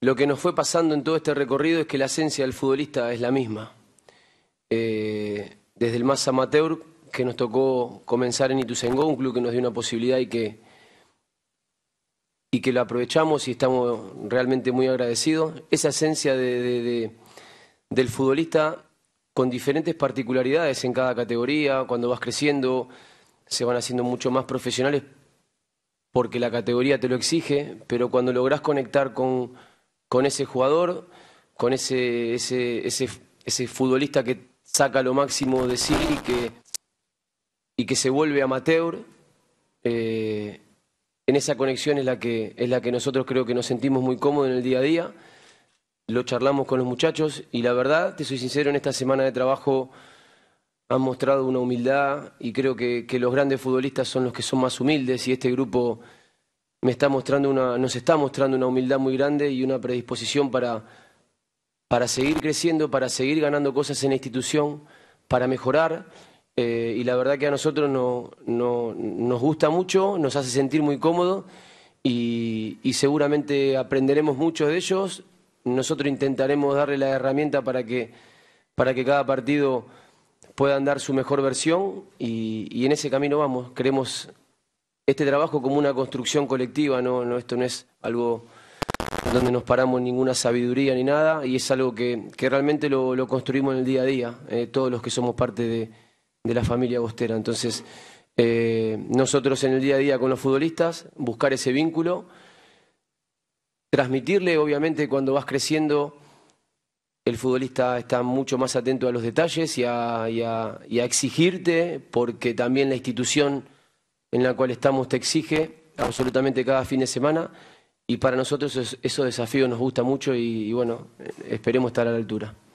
Lo que nos fue pasando en todo este recorrido es que la esencia del futbolista es la misma. Eh, desde el más amateur que nos tocó comenzar en Ituzaingó, un club que nos dio una posibilidad y que, y que lo aprovechamos y estamos realmente muy agradecidos. Esa esencia del futbolista con diferentes particularidades en cada categoría, cuando vas creciendo, se van haciendo mucho más profesionales porque la categoría te lo exige, pero cuando lográs conectar con con ese jugador, con ese, ese, ese, futbolista que saca lo máximo de sí y que, y que se vuelve amateur. Eh, en esa conexión es la, que, es la que nosotros creo que nos sentimos muy cómodos en el día a día. Lo charlamos con los muchachos y la verdad, te soy sincero, en esta semana de trabajo han mostrado una humildad y creo que, que los grandes futbolistas son los que son más humildes y este grupo nos está mostrando una humildad muy grande y una predisposición para, para seguir creciendo, para seguir ganando cosas en la institución, para mejorar. Eh, y la verdad que a nosotros no, nos gusta mucho, nos hace sentir muy cómodo y, seguramente aprenderemos mucho de ellos. Nosotros intentaremos darle la herramienta para que, para que cada partido pueda dar su mejor versión y, y en ese camino vamos. Queremos este trabajo como una construcción colectiva, no, esto no es algo donde nos paramos ninguna sabiduría ni nada, y es algo que, realmente lo, construimos en el día a día, eh, todos los que somos parte de, la familia agostera. Entonces, eh, nosotros en el día a día con los futbolistas, buscar ese vínculo, transmitirle, obviamente, cuando vas creciendo, el futbolista está mucho más atento a los detalles a, y a exigirte, porque también la institución en la cual estamos te exige absolutamente cada fin de semana y para nosotros esos, desafío desafíos nos gusta mucho y bueno, esperemos estar a la altura.